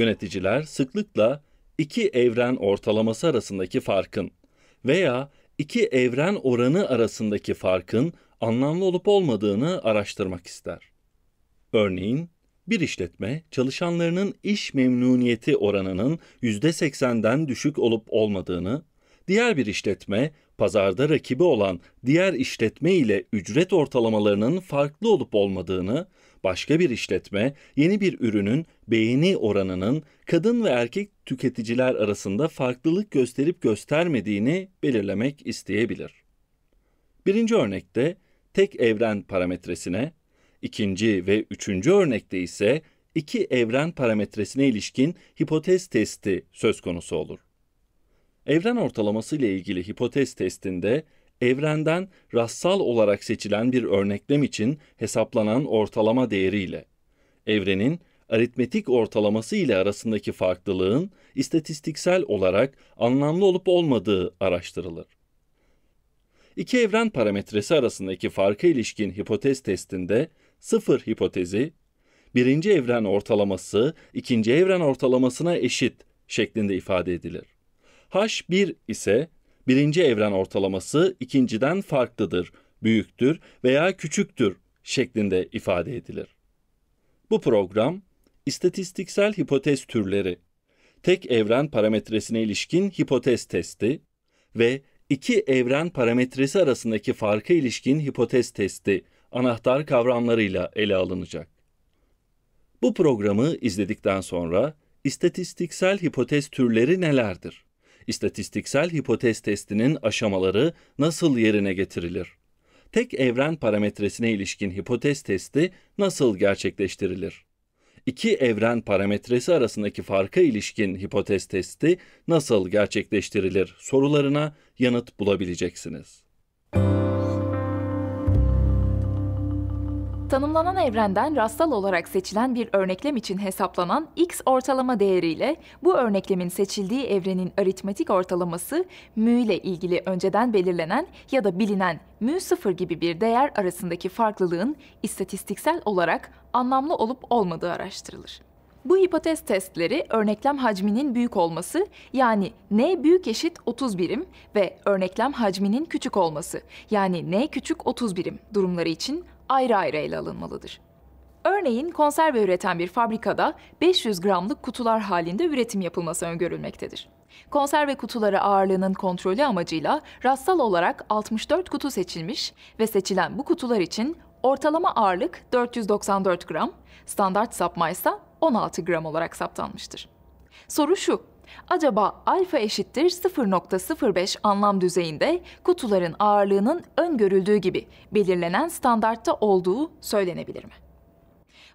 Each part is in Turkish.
Yöneticiler sıklıkla iki evren ortalaması arasındaki farkın veya iki evren oranı arasındaki farkın anlamlı olup olmadığını araştırmak ister. Örneğin bir işletme çalışanlarının iş memnuniyeti oranının %80'den düşük olup olmadığını, diğer bir işletme pazarda rakibi olan diğer işletme ile ücret ortalamalarının farklı olup olmadığını başka bir işletme yeni bir ürünün beğeni oranının kadın ve erkek tüketiciler arasında farklılık gösterip göstermediğini belirlemek isteyebilir. Birinci örnekte tek evren parametresine, ikinci ve üçüncü örnekte ise iki evren parametresine ilişkin hipotez testi söz konusu olur. Evren ortalaması ile ilgili hipotez testinde evrenden rassal olarak seçilen bir örneklem için hesaplanan ortalama değeriyle, evrenin aritmetik ortalaması ile arasındaki farklılığın istatistiksel olarak anlamlı olup olmadığı araştırılır. İki evren parametresi arasındaki farka ilişkin hipotez testinde sıfır hipotezi, birinci evren ortalaması ikinci evren ortalamasına eşit şeklinde ifade edilir. H1 ise birinci evren ortalaması ikinciden farklıdır, büyüktür veya küçüktür şeklinde ifade edilir. Bu program istatistiksel hipotez türleri, tek evren parametresine ilişkin hipotez testi ve iki evren parametresi arasındaki farka ilişkin hipotez testi anahtar kavramlarıyla ele alınacak. Bu programı izledikten sonra istatistiksel hipotez türleri nelerdir? İstatistiksel hipotez testinin aşamaları nasıl yerine getirilir? Tek evren parametresine ilişkin hipotez testi nasıl gerçekleştirilir? İki evren parametresi arasındaki farka ilişkin hipotez testi nasıl gerçekleştirilir sorularına yanıt bulabileceksiniz. tanımlanan evrenden rastsal olarak seçilen bir örneklem için hesaplanan x ortalama değeriyle bu örneklemin seçildiği evrenin aritmetik ortalaması mü ile ilgili önceden belirlenen ya da bilinen mü sıfır gibi bir değer arasındaki farklılığın istatistiksel olarak anlamlı olup olmadığı araştırılır. Bu hipotez testleri örneklem hacminin büyük olması yani n büyük eşit 30 birim ve örneklem hacminin küçük olması yani n küçük 30 birim durumları için ayrı ayrı ele alınmalıdır. Örneğin konserve üreten bir fabrikada 500 gramlık kutular halinde üretim yapılması öngörülmektedir. Konserve kutuları ağırlığının kontrolü amacıyla rastsal olarak 64 kutu seçilmiş ve seçilen bu kutular için ortalama ağırlık 494 gram, standart sapma ise 16 gram olarak saptanmıştır. Soru şu, acaba alfa eşittir 0.05 anlam düzeyinde kutuların ağırlığının öngörüldüğü gibi belirlenen standartta olduğu söylenebilir mi?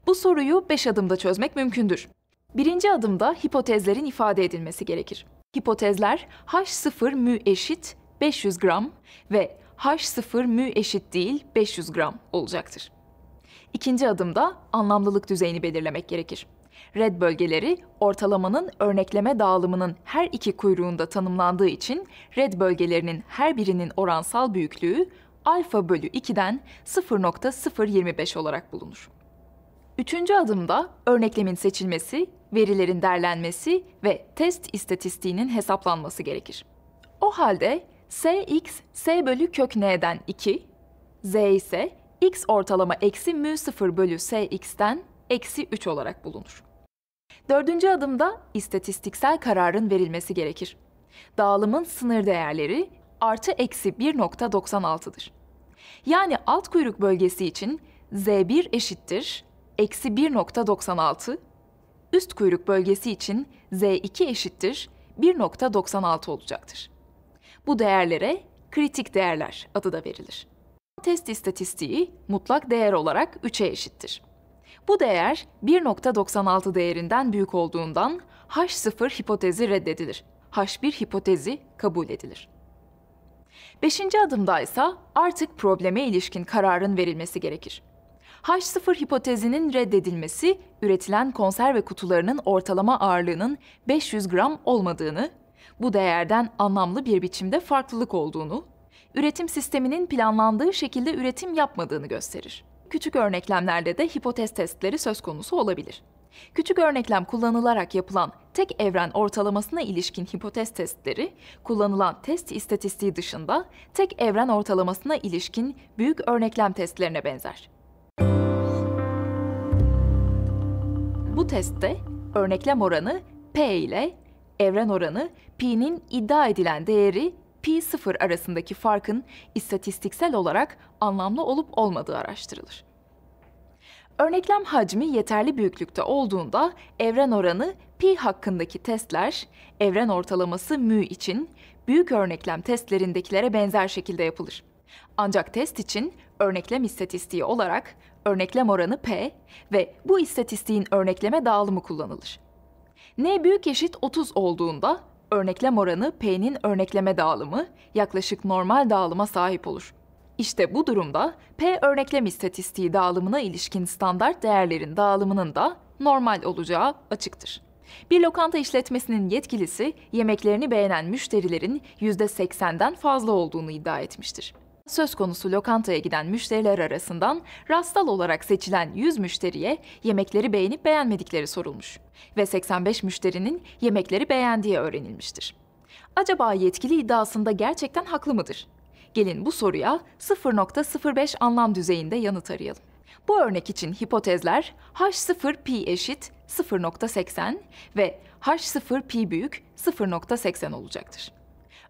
Bu soruyu 5 adımda çözmek mümkündür. Birinci adımda hipotezlerin ifade edilmesi gerekir. Hipotezler H0 mü eşit 500 gram ve H0 mü eşit değil 500 gram olacaktır. İkinci adımda anlamlılık düzeyini belirlemek gerekir. Red bölgeleri ortalamanın örnekleme dağılımının her iki kuyruğunda tanımlandığı için red bölgelerinin her birinin oransal büyüklüğü alfa bölü 2'den 0.025 olarak bulunur. Üçüncü adımda örneklemin seçilmesi, verilerin derlenmesi ve test istatistiğinin hesaplanması gerekir. O halde Sx S bölü kök n'den 2, Z ise x ortalama eksi mu 0 bölü Sx'den eksi 3 olarak bulunur. Dördüncü adımda istatistiksel kararın verilmesi gerekir. Dağılımın sınır değerleri artı eksi 1.96'dır. Yani alt kuyruk bölgesi için Z1 eşittir eksi 1.96, üst kuyruk bölgesi için Z2 eşittir 1.96 olacaktır. Bu değerlere kritik değerler adı da verilir. Test istatistiği mutlak değer olarak 3'e eşittir. Bu değer 1.96 değerinden büyük olduğundan H0 hipotezi reddedilir. H1 hipotezi kabul edilir. Beşinci adımda ise artık probleme ilişkin kararın verilmesi gerekir. H0 hipotezinin reddedilmesi, üretilen konserve kutularının ortalama ağırlığının 500 gram olmadığını, bu değerden anlamlı bir biçimde farklılık olduğunu, üretim sisteminin planlandığı şekilde üretim yapmadığını gösterir. Küçük örneklemlerde de hipotez testleri söz konusu olabilir. Küçük örneklem kullanılarak yapılan tek evren ortalamasına ilişkin hipotez testleri, kullanılan test istatistiği dışında tek evren ortalamasına ilişkin büyük örneklem testlerine benzer. Bu testte örneklem oranı P ile evren oranı P'nin iddia edilen değeri pi 0 arasındaki farkın istatistiksel olarak anlamlı olup olmadığı araştırılır. Örneklem hacmi yeterli büyüklükte olduğunda evren oranı pi hakkındaki testler evren ortalaması mü için büyük örneklem testlerindekilere benzer şekilde yapılır. Ancak test için örneklem istatistiği olarak örneklem oranı p ve bu istatistiğin örnekleme dağılımı kullanılır. n büyük eşit 30 olduğunda örneklem oranı P'nin örnekleme dağılımı yaklaşık normal dağılıma sahip olur. İşte bu durumda P örneklem istatistiği dağılımına ilişkin standart değerlerin dağılımının da normal olacağı açıktır. Bir lokanta işletmesinin yetkilisi yemeklerini beğenen müşterilerin %80'den fazla olduğunu iddia etmiştir. Söz konusu lokantaya giden müşteriler arasından rastal olarak seçilen 100 müşteriye yemekleri beğenip beğenmedikleri sorulmuş ve 85 müşterinin yemekleri beğendiği öğrenilmiştir. Acaba yetkili iddiasında gerçekten haklı mıdır? Gelin bu soruya 0.05 anlam düzeyinde yanıt arayalım. Bu örnek için hipotezler h0p eşit 0.80 ve h0p büyük 0.80 olacaktır.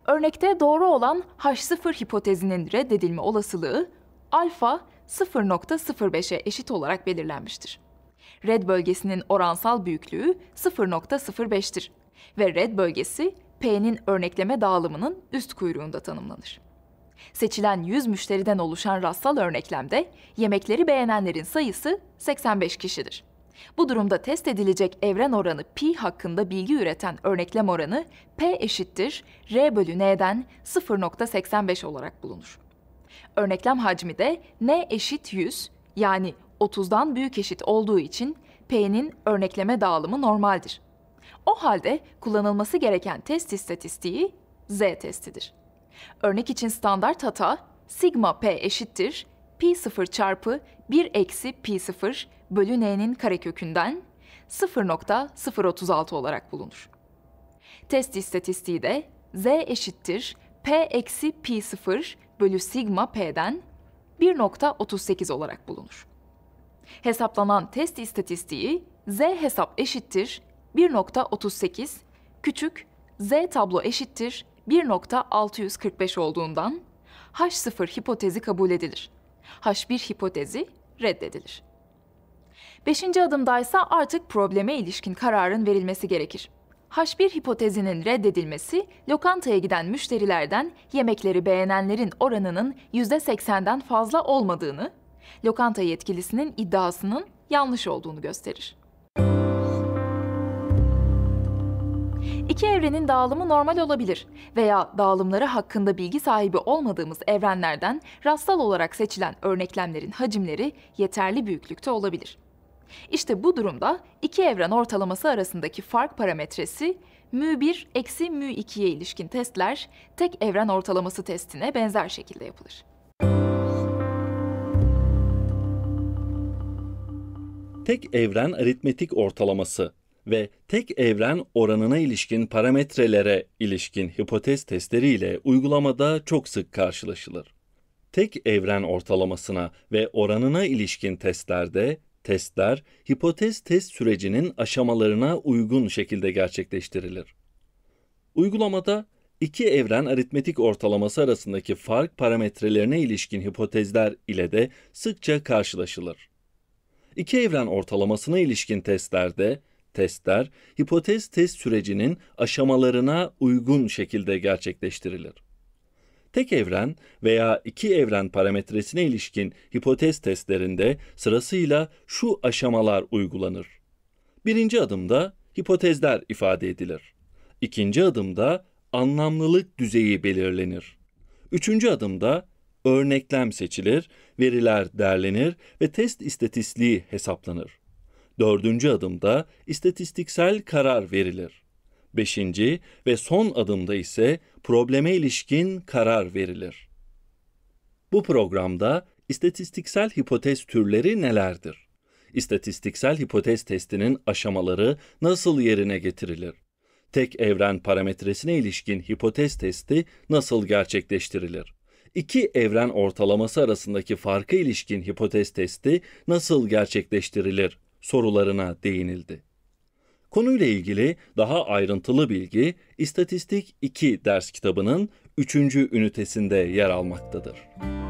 Örnekte doğru olan H0 hipotezinin reddedilme olasılığı alfa 0.05'e eşit olarak belirlenmiştir. Red bölgesinin oransal büyüklüğü 0.05'tir ve red bölgesi P'nin örnekleme dağılımının üst kuyruğunda tanımlanır. Seçilen 100 müşteriden oluşan rastsal örneklemde yemekleri beğenenlerin sayısı 85 kişidir. Bu durumda test edilecek evren oranı pi hakkında bilgi üreten örneklem oranı p eşittir r bölü n'den 0.85 olarak bulunur. Örneklem hacmi de n eşit 100 yani 30'dan büyük eşit olduğu için p'nin örnekleme dağılımı normaldir. O halde kullanılması gereken test istatistiği z testidir. Örnek için standart hata sigma p eşittir pi 0 çarpı 1 eksi pi 0 bölü n'nin karekökünden 0.036 olarak bulunur. Test istatistiği de z eşittir p eksi pi 0 bölü sigma p'den 1.38 olarak bulunur. Hesaplanan test istatistiği z hesap eşittir 1.38 küçük z tablo eşittir 1.645 olduğundan H0 hipotezi kabul edilir. H1 hipotezi reddedilir. Beşinci adımdaysa artık probleme ilişkin kararın verilmesi gerekir. H1 hipotezinin reddedilmesi, lokantaya giden müşterilerden yemekleri beğenenlerin oranının %80'den fazla olmadığını, lokanta yetkilisinin iddiasının yanlış olduğunu gösterir. İki evrenin dağılımı normal olabilir veya dağılımları hakkında bilgi sahibi olmadığımız evrenlerden rastsal olarak seçilen örneklemlerin hacimleri yeterli büyüklükte olabilir. İşte bu durumda iki evren ortalaması arasındaki fark parametresi μ1 eksi μ2'ye ilişkin testler tek evren ortalaması testine benzer şekilde yapılır. Tek evren aritmetik ortalaması ve tek evren oranına ilişkin parametrelere ilişkin hipotez testleriyle uygulamada çok sık karşılaşılır. Tek evren ortalamasına ve oranına ilişkin testlerde testler hipotez test sürecinin aşamalarına uygun şekilde gerçekleştirilir. Uygulamada iki evren aritmetik ortalaması arasındaki fark parametrelerine ilişkin hipotezler ile de sıkça karşılaşılır. İki evren ortalamasına ilişkin testlerde testler hipotez test sürecinin aşamalarına uygun şekilde gerçekleştirilir. Tek evren veya iki evren parametresine ilişkin hipotez testlerinde sırasıyla şu aşamalar uygulanır. Birinci adımda hipotezler ifade edilir. İkinci adımda anlamlılık düzeyi belirlenir. Üçüncü adımda örneklem seçilir, veriler derlenir ve test istatistiği hesaplanır. Dördüncü adımda istatistiksel karar verilir. Beşinci ve son adımda ise probleme ilişkin karar verilir. Bu programda istatistiksel hipotez türleri nelerdir? İstatistiksel hipotez testinin aşamaları nasıl yerine getirilir? Tek evren parametresine ilişkin hipotez testi nasıl gerçekleştirilir? İki evren ortalaması arasındaki farka ilişkin hipotez testi nasıl gerçekleştirilir? sorularına değinildi. Konuyla ilgili daha ayrıntılı bilgi İstatistik 2 ders kitabının 3. ünitesinde yer almaktadır.